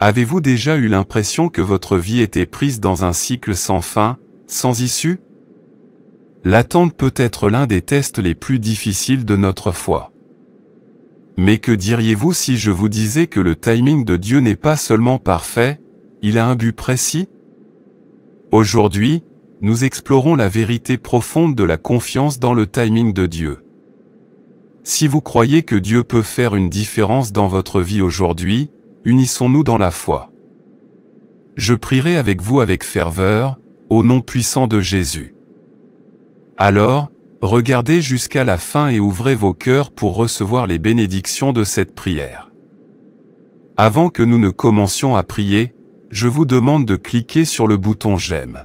Avez-vous déjà eu l'impression que votre vie était prise dans un cycle sans fin, sans issue L'attente peut être l'un des tests les plus difficiles de notre foi. Mais que diriez-vous si je vous disais que le timing de Dieu n'est pas seulement parfait, il a un but précis Aujourd'hui, nous explorons la vérité profonde de la confiance dans le timing de Dieu. Si vous croyez que Dieu peut faire une différence dans votre vie aujourd'hui, unissons-nous dans la foi. Je prierai avec vous avec ferveur, au nom puissant de Jésus. Alors, regardez jusqu'à la fin et ouvrez vos cœurs pour recevoir les bénédictions de cette prière. Avant que nous ne commencions à prier, je vous demande de cliquer sur le bouton J'aime.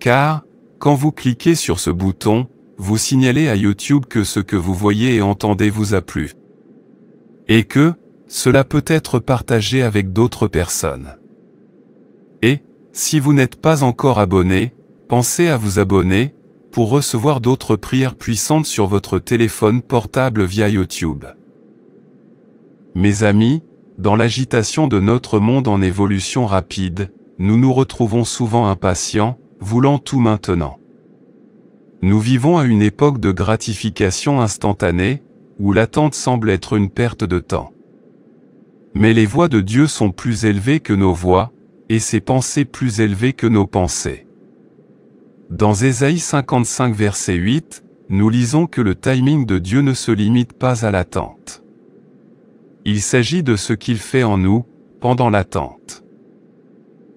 Car, quand vous cliquez sur ce bouton, vous signalez à YouTube que ce que vous voyez et entendez vous a plu. Et que, cela peut être partagé avec d'autres personnes. Et, si vous n'êtes pas encore abonné, pensez à vous abonner, pour recevoir d'autres prières puissantes sur votre téléphone portable via YouTube. Mes amis, dans l'agitation de notre monde en évolution rapide, nous nous retrouvons souvent impatients, voulant tout maintenant. Nous vivons à une époque de gratification instantanée, où l'attente semble être une perte de temps. Mais les voix de Dieu sont plus élevées que nos voix, et ses pensées plus élevées que nos pensées. Dans Ésaïe 55 verset 8, nous lisons que le timing de Dieu ne se limite pas à l'attente. Il s'agit de ce qu'il fait en nous, pendant l'attente.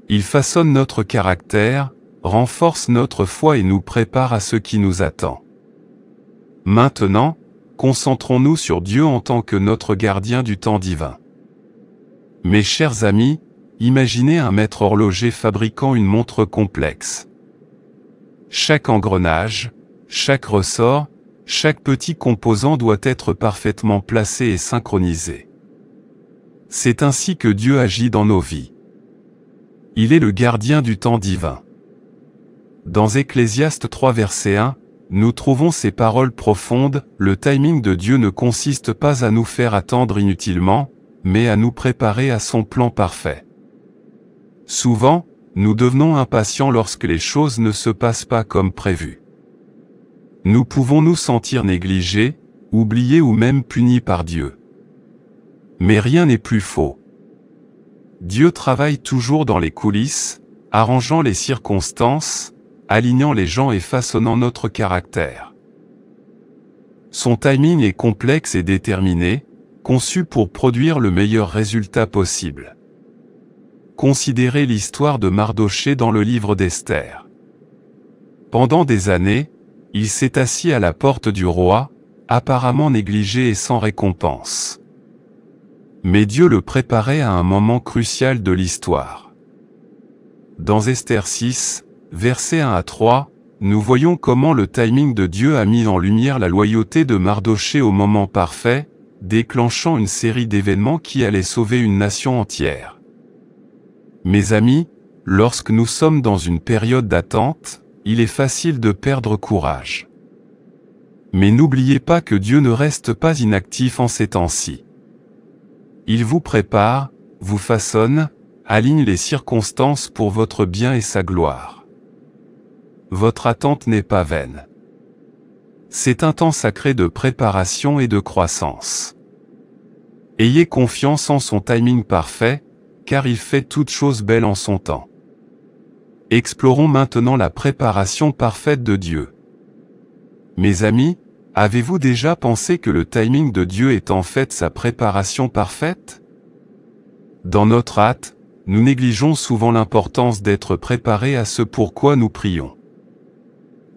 Il façonne notre caractère, renforce notre foi et nous prépare à ce qui nous attend. Maintenant, concentrons-nous sur Dieu en tant que notre gardien du temps divin. Mes chers amis, imaginez un maître horloger fabriquant une montre complexe. Chaque engrenage, chaque ressort, chaque petit composant doit être parfaitement placé et synchronisé. C'est ainsi que Dieu agit dans nos vies. Il est le gardien du temps divin. Dans Ecclésiaste 3 verset 1, nous trouvons ces paroles profondes, le timing de Dieu ne consiste pas à nous faire attendre inutilement, mais à nous préparer à son plan parfait. Souvent, nous devenons impatients lorsque les choses ne se passent pas comme prévu. Nous pouvons nous sentir négligés, oubliés ou même punis par Dieu. Mais rien n'est plus faux. Dieu travaille toujours dans les coulisses, arrangeant les circonstances, alignant les gens et façonnant notre caractère. Son timing est complexe et déterminé, conçu pour produire le meilleur résultat possible. Considérez l'histoire de Mardoché dans le livre d'Esther. Pendant des années, il s'est assis à la porte du roi, apparemment négligé et sans récompense. Mais Dieu le préparait à un moment crucial de l'histoire. Dans Esther 6, versets 1 à 3, nous voyons comment le timing de Dieu a mis en lumière la loyauté de Mardoché au moment parfait, déclenchant une série d'événements qui allaient sauver une nation entière. Mes amis, lorsque nous sommes dans une période d'attente, il est facile de perdre courage. Mais n'oubliez pas que Dieu ne reste pas inactif en ces temps-ci. Il vous prépare, vous façonne, aligne les circonstances pour votre bien et sa gloire. Votre attente n'est pas vaine c'est un temps sacré de préparation et de croissance. Ayez confiance en son timing parfait, car il fait toute chose belle en son temps. Explorons maintenant la préparation parfaite de Dieu. Mes amis, avez-vous déjà pensé que le timing de Dieu est en fait sa préparation parfaite Dans notre hâte, nous négligeons souvent l'importance d'être préparés à ce pourquoi nous prions.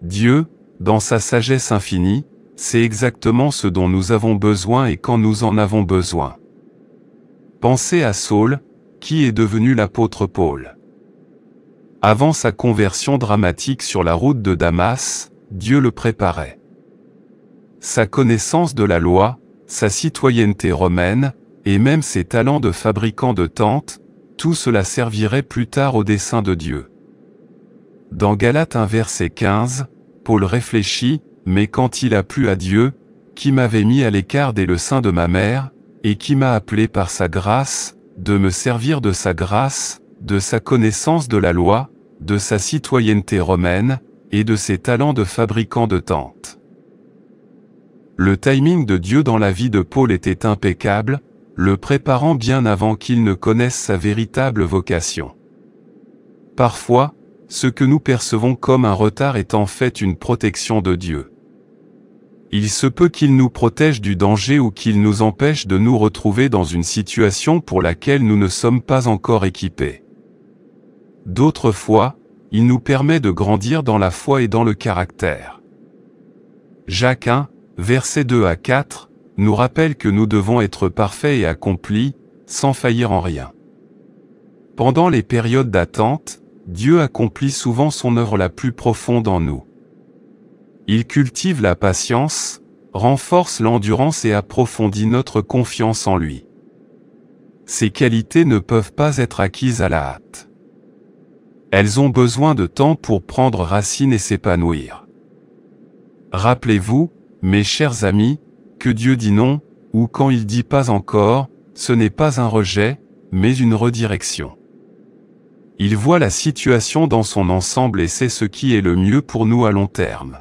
Dieu, dans sa sagesse infinie, c'est exactement ce dont nous avons besoin et quand nous en avons besoin. Pensez à Saul, qui est devenu l'apôtre Paul. Avant sa conversion dramatique sur la route de Damas, Dieu le préparait. Sa connaissance de la loi, sa citoyenneté romaine, et même ses talents de fabricant de tentes, tout cela servirait plus tard au dessein de Dieu. Dans Galates 1 verset 15, Paul réfléchit, mais quand il a plu à Dieu, qui m'avait mis à l'écart des le sein de ma mère, et qui m'a appelé par sa grâce, de me servir de sa grâce, de sa connaissance de la loi, de sa citoyenneté romaine, et de ses talents de fabricant de tentes. Le timing de Dieu dans la vie de Paul était impeccable, le préparant bien avant qu'il ne connaisse sa véritable vocation. Parfois, ce que nous percevons comme un retard est en fait une protection de Dieu. Il se peut qu'il nous protège du danger ou qu'il nous empêche de nous retrouver dans une situation pour laquelle nous ne sommes pas encore équipés. D'autres fois, il nous permet de grandir dans la foi et dans le caractère. Jacques 1, versets 2 à 4, nous rappelle que nous devons être parfaits et accomplis, sans faillir en rien. Pendant les périodes d'attente, Dieu accomplit souvent son œuvre la plus profonde en nous. Il cultive la patience, renforce l'endurance et approfondit notre confiance en lui. Ces qualités ne peuvent pas être acquises à la hâte. Elles ont besoin de temps pour prendre racine et s'épanouir. Rappelez-vous, mes chers amis, que Dieu dit non, ou quand il dit pas encore, ce n'est pas un rejet, mais une redirection. Il voit la situation dans son ensemble et sait ce qui est le mieux pour nous à long terme.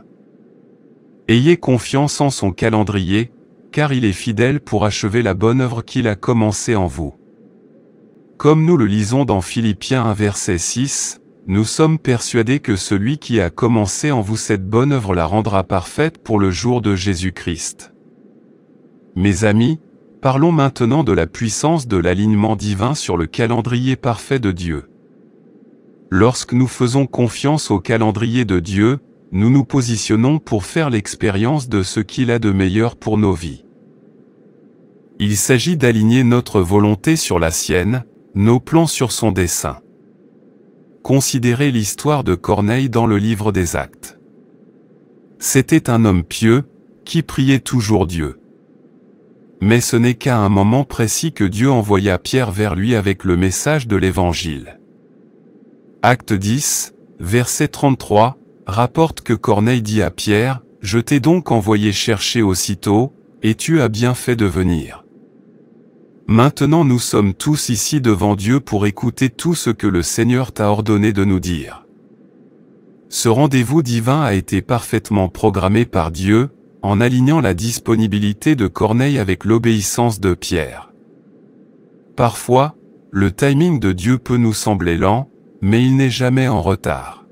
Ayez confiance en son calendrier, car il est fidèle pour achever la bonne œuvre qu'il a commencée en vous. Comme nous le lisons dans Philippiens 1 verset 6, nous sommes persuadés que celui qui a commencé en vous cette bonne œuvre la rendra parfaite pour le jour de Jésus-Christ. Mes amis, parlons maintenant de la puissance de l'alignement divin sur le calendrier parfait de Dieu. Lorsque nous faisons confiance au calendrier de Dieu, nous nous positionnons pour faire l'expérience de ce qu'il a de meilleur pour nos vies. Il s'agit d'aligner notre volonté sur la sienne, nos plans sur son dessein. Considérez l'histoire de Corneille dans le livre des actes. C'était un homme pieux, qui priait toujours Dieu. Mais ce n'est qu'à un moment précis que Dieu envoya Pierre vers lui avec le message de l'Évangile. Acte 10, verset 33, rapporte que Corneille dit à Pierre, « Je t'ai donc envoyé chercher aussitôt, et tu as bien fait de venir. » Maintenant nous sommes tous ici devant Dieu pour écouter tout ce que le Seigneur t'a ordonné de nous dire. Ce rendez-vous divin a été parfaitement programmé par Dieu, en alignant la disponibilité de Corneille avec l'obéissance de Pierre. Parfois, le timing de Dieu peut nous sembler lent, mais il n'est jamais en retard.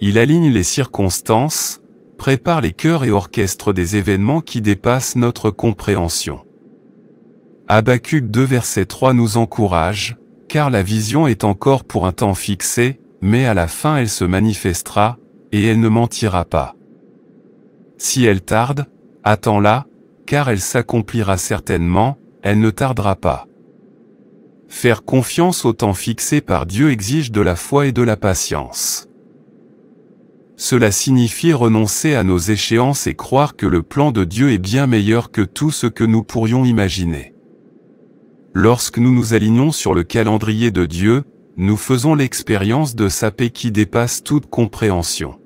Il aligne les circonstances, prépare les cœurs et orchestre des événements qui dépassent notre compréhension. Habacuc 2 verset 3 nous encourage, car la vision est encore pour un temps fixé, mais à la fin elle se manifestera, et elle ne mentira pas. Si elle tarde, attends-la, car elle s'accomplira certainement, elle ne tardera pas. Faire confiance au temps fixé par Dieu exige de la foi et de la patience. Cela signifie renoncer à nos échéances et croire que le plan de Dieu est bien meilleur que tout ce que nous pourrions imaginer. Lorsque nous nous alignons sur le calendrier de Dieu, nous faisons l'expérience de sa paix qui dépasse toute compréhension.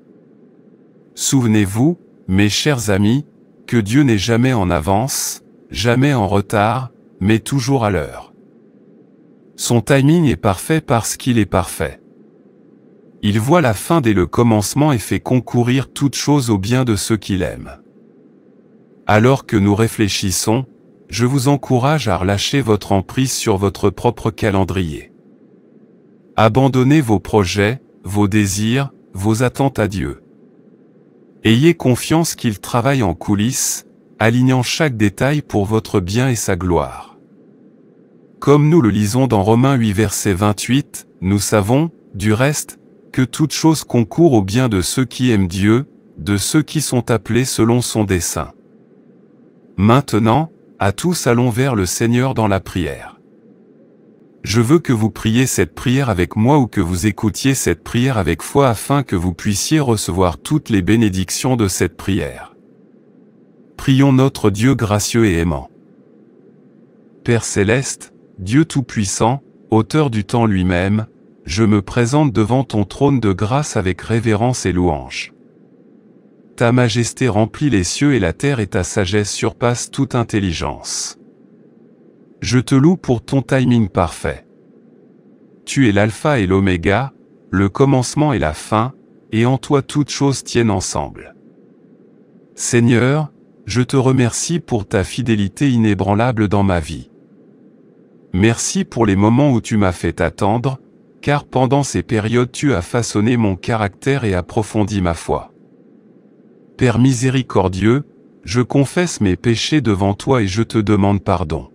Souvenez-vous, mes chers amis, que Dieu n'est jamais en avance, jamais en retard, mais toujours à l'heure. Son timing est parfait parce qu'il est parfait. Il voit la fin dès le commencement et fait concourir toute chose au bien de ceux qu'il aime. Alors que nous réfléchissons, je vous encourage à relâcher votre emprise sur votre propre calendrier. Abandonnez vos projets, vos désirs, vos attentes à Dieu. Ayez confiance qu'il travaille en coulisses, alignant chaque détail pour votre bien et sa gloire. Comme nous le lisons dans Romains 8 verset 28, nous savons, du reste, que toute chose concourt au bien de ceux qui aiment Dieu, de ceux qui sont appelés selon son dessein. Maintenant, à tous allons vers le Seigneur dans la prière. Je veux que vous priez cette prière avec moi ou que vous écoutiez cette prière avec foi afin que vous puissiez recevoir toutes les bénédictions de cette prière. Prions notre Dieu gracieux et aimant. Père céleste, Dieu Tout-Puissant, auteur du temps lui-même, je me présente devant ton trône de grâce avec révérence et louange. Ta majesté remplit les cieux et la terre et ta sagesse surpasse toute intelligence. Je te loue pour ton timing parfait. Tu es l'alpha et l'oméga, le commencement et la fin, et en toi toutes choses tiennent ensemble. Seigneur, je te remercie pour ta fidélité inébranlable dans ma vie. Merci pour les moments où tu m'as fait attendre, car pendant ces périodes tu as façonné mon caractère et approfondi ma foi. Père miséricordieux, je confesse mes péchés devant toi et je te demande pardon.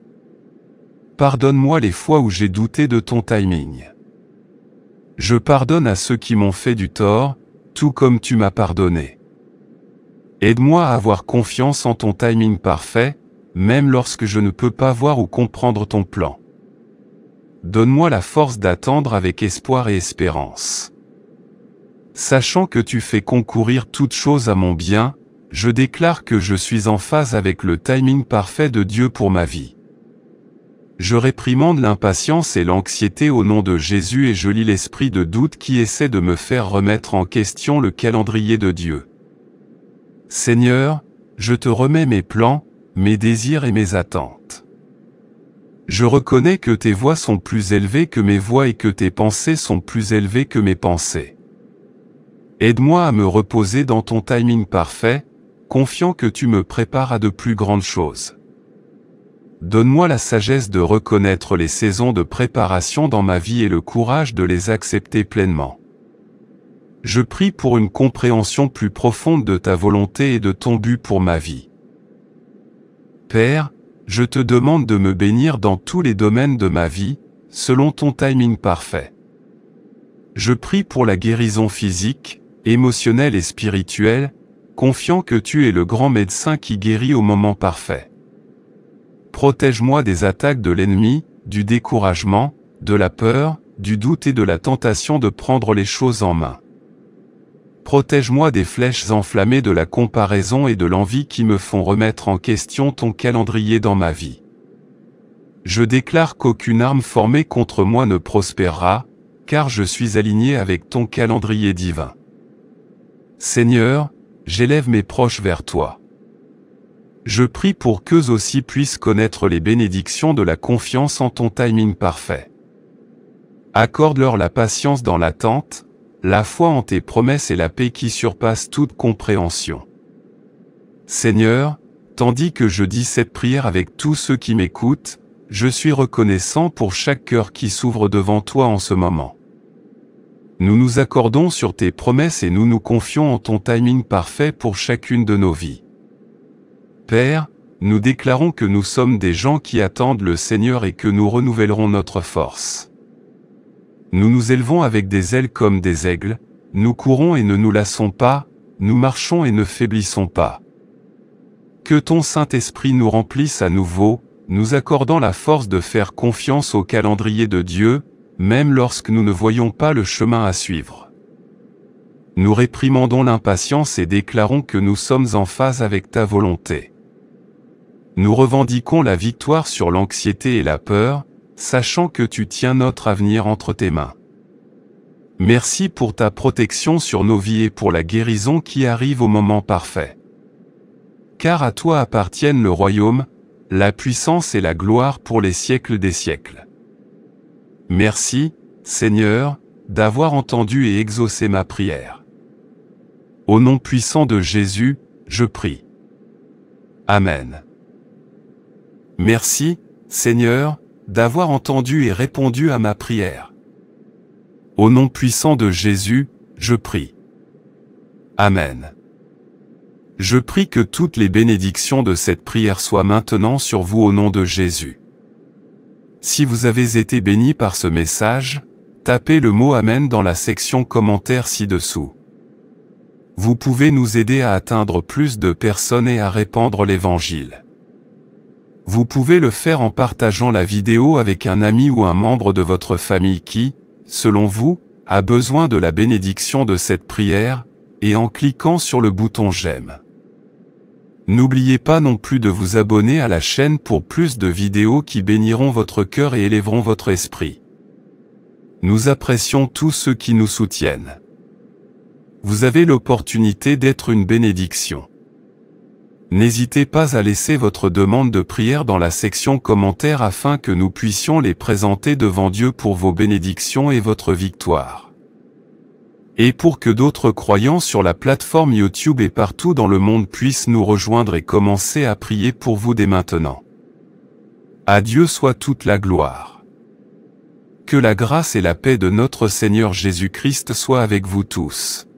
Pardonne-moi les fois où j'ai douté de ton timing. Je pardonne à ceux qui m'ont fait du tort, tout comme tu m'as pardonné. Aide-moi à avoir confiance en ton timing parfait, même lorsque je ne peux pas voir ou comprendre ton plan donne-moi la force d'attendre avec espoir et espérance. Sachant que tu fais concourir toutes choses à mon bien, je déclare que je suis en phase avec le timing parfait de Dieu pour ma vie. Je réprimande l'impatience et l'anxiété au nom de Jésus et je lis l'esprit de doute qui essaie de me faire remettre en question le calendrier de Dieu. Seigneur, je te remets mes plans, mes désirs et mes attentes. Je reconnais que tes voix sont plus élevées que mes voix et que tes pensées sont plus élevées que mes pensées. Aide-moi à me reposer dans ton timing parfait, confiant que tu me prépares à de plus grandes choses. Donne-moi la sagesse de reconnaître les saisons de préparation dans ma vie et le courage de les accepter pleinement. Je prie pour une compréhension plus profonde de ta volonté et de ton but pour ma vie. Père, je te demande de me bénir dans tous les domaines de ma vie, selon ton timing parfait. Je prie pour la guérison physique, émotionnelle et spirituelle, confiant que tu es le grand médecin qui guérit au moment parfait. Protège-moi des attaques de l'ennemi, du découragement, de la peur, du doute et de la tentation de prendre les choses en main. Protège-moi des flèches enflammées de la comparaison et de l'envie qui me font remettre en question ton calendrier dans ma vie. Je déclare qu'aucune arme formée contre moi ne prospérera, car je suis aligné avec ton calendrier divin. Seigneur, j'élève mes proches vers toi. Je prie pour qu'eux aussi puissent connaître les bénédictions de la confiance en ton timing parfait. Accorde-leur la patience dans l'attente, la foi en tes promesses et la paix qui surpasse toute compréhension. Seigneur, tandis que je dis cette prière avec tous ceux qui m'écoutent, je suis reconnaissant pour chaque cœur qui s'ouvre devant toi en ce moment. Nous nous accordons sur tes promesses et nous nous confions en ton timing parfait pour chacune de nos vies. Père, nous déclarons que nous sommes des gens qui attendent le Seigneur et que nous renouvellerons notre force. Nous nous élevons avec des ailes comme des aigles, nous courons et ne nous lassons pas, nous marchons et ne faiblissons pas. Que ton Saint-Esprit nous remplisse à nouveau, nous accordant la force de faire confiance au calendrier de Dieu, même lorsque nous ne voyons pas le chemin à suivre. Nous réprimandons l'impatience et déclarons que nous sommes en phase avec ta volonté. Nous revendiquons la victoire sur l'anxiété et la peur, sachant que tu tiens notre avenir entre tes mains. Merci pour ta protection sur nos vies et pour la guérison qui arrive au moment parfait. Car à toi appartiennent le royaume, la puissance et la gloire pour les siècles des siècles. Merci, Seigneur, d'avoir entendu et exaucé ma prière. Au nom puissant de Jésus, je prie. Amen. Merci, Seigneur, d'avoir entendu et répondu à ma prière. Au nom puissant de Jésus, je prie. Amen. Je prie que toutes les bénédictions de cette prière soient maintenant sur vous au nom de Jésus. Si vous avez été béni par ce message, tapez le mot Amen dans la section commentaires ci-dessous. Vous pouvez nous aider à atteindre plus de personnes et à répandre l'Évangile. Vous pouvez le faire en partageant la vidéo avec un ami ou un membre de votre famille qui, selon vous, a besoin de la bénédiction de cette prière, et en cliquant sur le bouton J'aime. N'oubliez pas non plus de vous abonner à la chaîne pour plus de vidéos qui béniront votre cœur et élèveront votre esprit. Nous apprécions tous ceux qui nous soutiennent. Vous avez l'opportunité d'être une bénédiction. N'hésitez pas à laisser votre demande de prière dans la section commentaires afin que nous puissions les présenter devant Dieu pour vos bénédictions et votre victoire. Et pour que d'autres croyants sur la plateforme YouTube et partout dans le monde puissent nous rejoindre et commencer à prier pour vous dès maintenant. À Dieu soit toute la gloire. Que la grâce et la paix de notre Seigneur Jésus-Christ soient avec vous tous.